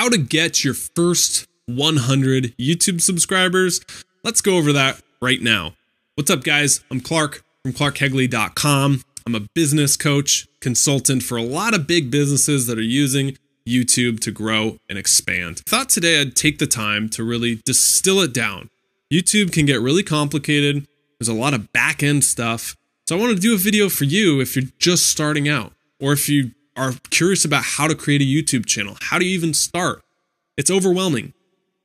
how to get your first 100 YouTube subscribers. Let's go over that right now. What's up, guys? I'm Clark from clarkhegley.com. I'm a business coach, consultant for a lot of big businesses that are using YouTube to grow and expand. I thought today I'd take the time to really distill it down. YouTube can get really complicated. There's a lot of back end stuff. So I want to do a video for you if you're just starting out or if you are curious about how to create a YouTube channel. How do you even start? It's overwhelming.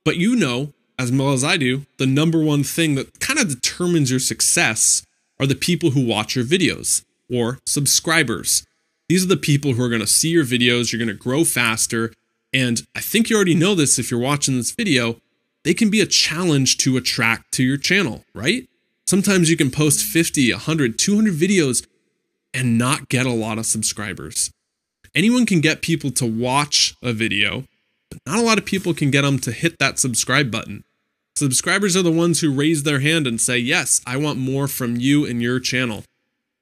But you know, as well as I do, the number one thing that kind of determines your success are the people who watch your videos or subscribers. These are the people who are going to see your videos, you're going to grow faster. And I think you already know this if you're watching this video, they can be a challenge to attract to your channel, right? Sometimes you can post 50, 100, 200 videos and not get a lot of subscribers anyone can get people to watch a video, but not a lot of people can get them to hit that subscribe button. Subscribers are the ones who raise their hand and say, Yes, I want more from you and your channel.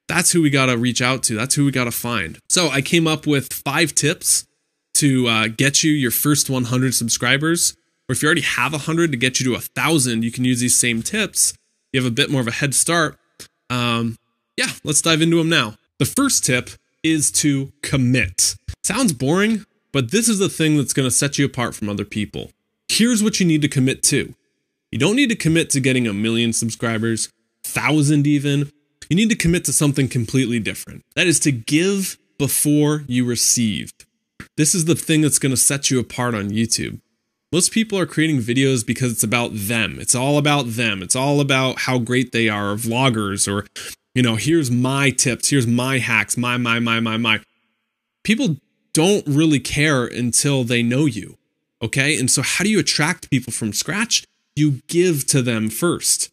That's who we got to reach out to. That's who we got to find. So I came up with five tips to uh, get you your first 100 subscribers. Or if you already have 100 to get you to 1,000, you can use these same tips. You have a bit more of a head start. Um, yeah, let's dive into them now. The first tip is to commit. Sounds boring, but this is the thing that's going to set you apart from other people. Here's what you need to commit to. You don't need to commit to getting a million subscribers, thousand even. You need to commit to something completely different. That is to give before you receive. This is the thing that's going to set you apart on YouTube. Most people are creating videos because it's about them. It's all about them. It's all about how great they are, or vloggers, or you know, here's my tips, here's my hacks, my, my, my, my, my. People don't really care until they know you. Okay. And so, how do you attract people from scratch? You give to them first.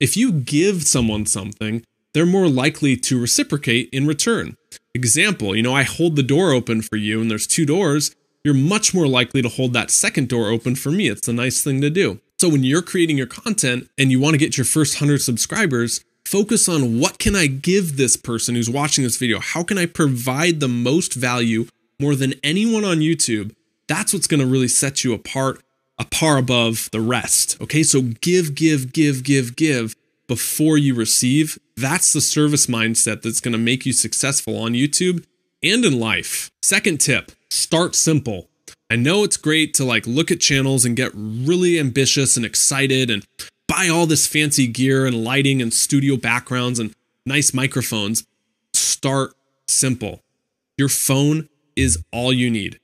If you give someone something, they're more likely to reciprocate in return. Example, you know, I hold the door open for you and there's two doors. You're much more likely to hold that second door open for me. It's a nice thing to do. So, when you're creating your content and you want to get your first 100 subscribers, Focus on what can I give this person who's watching this video? How can I provide the most value more than anyone on YouTube? That's what's going to really set you apart, a par above the rest. Okay, so give, give, give, give, give before you receive. That's the service mindset that's going to make you successful on YouTube and in life. Second tip, start simple. I know it's great to like look at channels and get really ambitious and excited and buy all this fancy gear and lighting and studio backgrounds and nice microphones. Start simple. Your phone is all you need.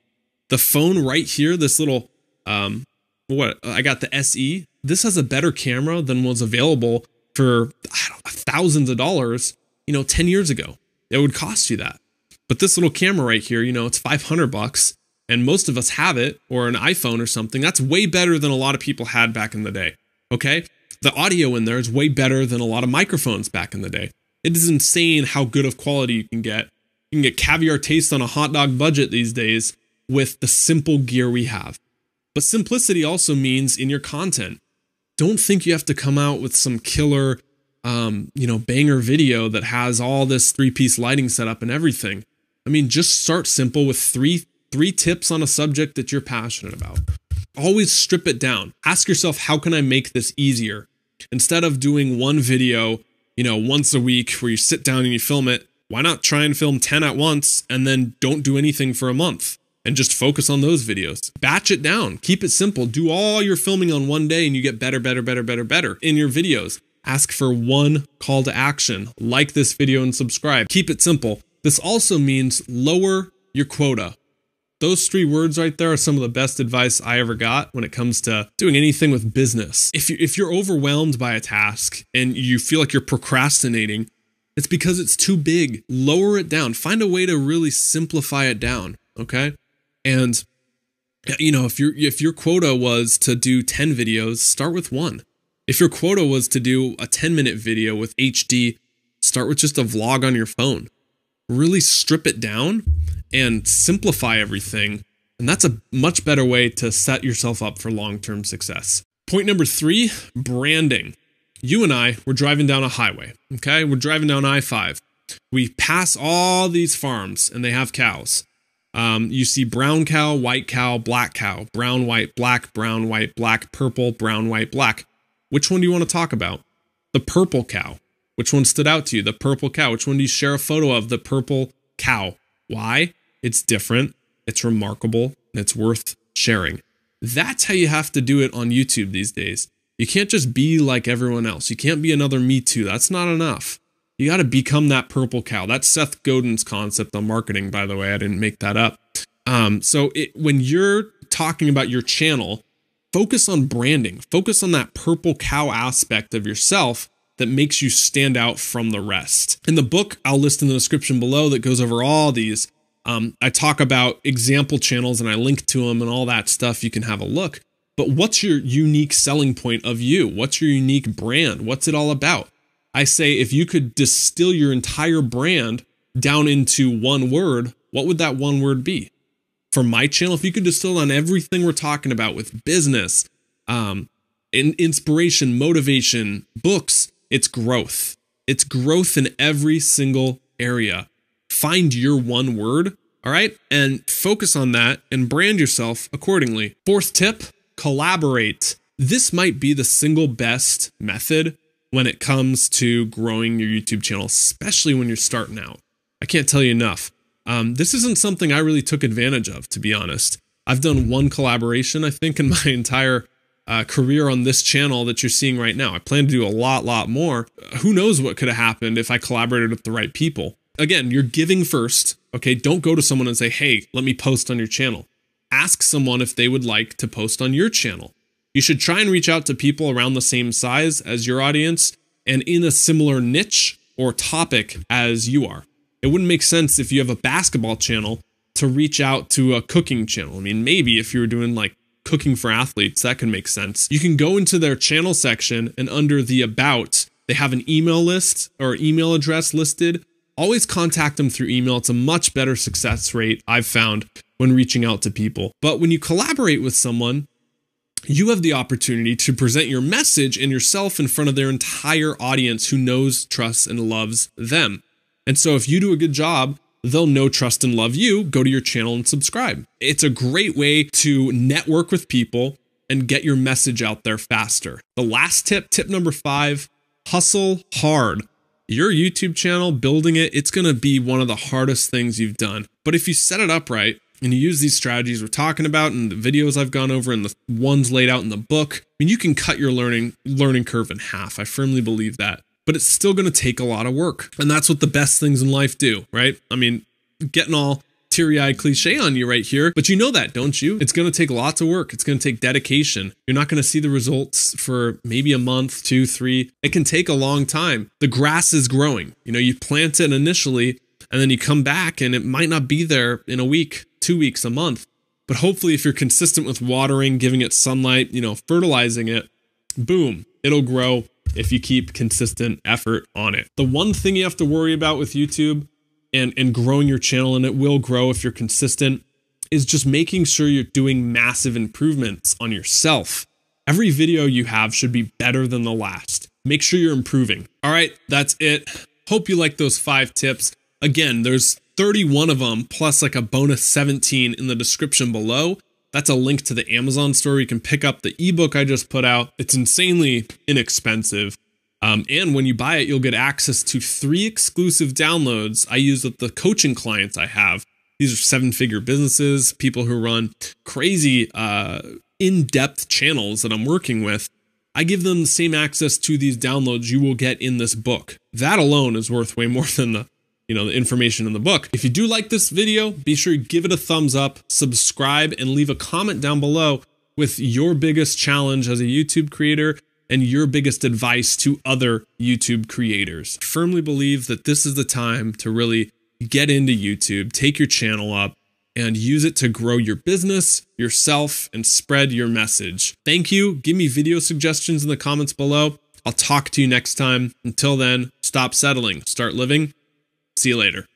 The phone right here, this little, um, what I got the SE. This has a better camera than was available for know, thousands of dollars, you know, 10 years ago. It would cost you that. But this little camera right here, you know, it's 500 bucks and most of us have it or an iPhone or something. That's way better than a lot of people had back in the day. Okay. The audio in there is way better than a lot of microphones back in the day. It is insane how good of quality you can get. You can get caviar taste on a hot dog budget these days with the simple gear we have. But simplicity also means in your content. Don't think you have to come out with some killer, um, you know, banger video that has all this three-piece lighting setup and everything. I mean, just start simple with three three tips on a subject that you're passionate about always strip it down. Ask yourself, how can I make this easier? Instead of doing one video, you know, once a week where you sit down and you film it, why not try and film 10 at once and then don't do anything for a month and just focus on those videos? Batch it down, keep it simple, do all your filming on one day and you get better, better, better, better, better in your videos. Ask for one call to action, like this video and subscribe. Keep it simple. This also means lower your quota. Those three words right there are some of the best advice I ever got when it comes to doing anything with business. If, you, if you're overwhelmed by a task and you feel like you're procrastinating, it's because it's too big. Lower it down. Find a way to really simplify it down. Okay. And you know, if your if your quota was to do 10 videos, start with one. If your quota was to do a 10 minute video with HD, start with just a vlog on your phone really strip it down and simplify everything. And that's a much better way to set yourself up for long term success. Point number three branding. You and I were driving down a highway, okay? We're driving down I 5. We pass all these farms and they have cows. Um, you see brown cow, white cow, black cow, brown, white, black, brown, white, black, purple, brown, white, black. Which one do you want to talk about? The purple cow. Which one stood out to you? The purple cow. Which one do you share a photo of? The purple cow. Why? It's different, it's remarkable, and it's worth sharing. That's how you have to do it on YouTube these days. You can't just be like everyone else. You can't be another Me Too. That's not enough. You got to become that purple cow. That's Seth Godin's concept on marketing, by the way. I didn't make that up. Um, so it, when you're talking about your channel, focus on branding, focus on that purple cow aspect of yourself that makes you stand out from the rest. In the book, I'll list in the description below that goes over all these. Um, I talk about example channels and I link to them and all that stuff. You can have a look. But what's your unique selling point of you? What's your unique brand? What's it all about? I say if you could distill your entire brand down into one word, what would that one word be? For my channel, if you could distill on everything we're talking about with business, um, in inspiration, motivation, books, it's growth. It's growth in every single area. Find your one word, all right? And focus on that and brand yourself accordingly. Fourth tip collaborate. This might be the single best method when it comes to growing your YouTube channel, especially when you're starting out. I can't tell you enough. Um, this isn't something I really took advantage of, to be honest. I've done one collaboration, I think, in my entire uh, career on this channel that you're seeing right now. I plan to do a lot, lot more. Who knows what could have happened if I collaborated with the right people? Again, you're giving first, okay? Don't go to someone and say, hey, let me post on your channel. Ask someone if they would like to post on your channel. You should try and reach out to people around the same size as your audience and in a similar niche or topic as you are. It wouldn't make sense if you have a basketball channel to reach out to a cooking channel. I mean, maybe if you were doing like cooking for athletes, that can make sense. You can go into their channel section and under the about, they have an email list or email address listed. Always contact them through email. It's a much better success rate I've found when reaching out to people. But when you collaborate with someone, you have the opportunity to present your message and yourself in front of their entire audience who knows, trusts, and loves them. And so if you do a good job they'll know, trust, and love you. Go to your channel and subscribe. It's a great way to network with people and get your message out there faster. The last tip, tip number five, hustle hard. Your YouTube channel, building it, it's gonna be one of the hardest things you've done. But if you set it up right and you use these strategies we're talking about and the videos I've gone over and the ones laid out in the book, I mean, you can cut your learning learning curve in half. I firmly believe that but it's still going to take a lot of work. And that's what the best things in life do, right? I mean, getting all teary eyed cliche on you right here, but you know that, don't you? It's going to take lots of work. It's going to take dedication. You're not going to see the results for maybe a month, two, three. It can take a long time. The grass is growing. You know, you plant it initially and then you come back and it might not be there in a week, two weeks, a month. But hopefully, if you're consistent with watering, giving it sunlight, you know, fertilizing it, boom, it'll grow if you keep consistent effort on it. The one thing you have to worry about with YouTube and, and growing your channel, and it will grow if you're consistent, is just making sure you're doing massive improvements on yourself. Every video you have should be better than the last. Make sure you're improving. All right, that's it. Hope you like those five tips. Again, there's 31 of them plus like a bonus 17 in the description below. That's a link to the Amazon store. You can pick up the ebook I just put out. It's insanely inexpensive. Um, and when you buy it, you'll get access to three exclusive downloads I use with the coaching clients I have. These are seven figure businesses, people who run crazy, uh, in depth channels that I'm working with. I give them the same access to these downloads you will get in this book. That alone is worth way more than the you know, the information in the book. If you do like this video, be sure to give it a thumbs up, subscribe, and leave a comment down below with your biggest challenge as a YouTube creator and your biggest advice to other YouTube creators. I firmly believe that this is the time to really get into YouTube, take your channel up, and use it to grow your business, yourself, and spread your message. Thank you. Give me video suggestions in the comments below. I'll talk to you next time. Until then, stop settling, start living, See you later.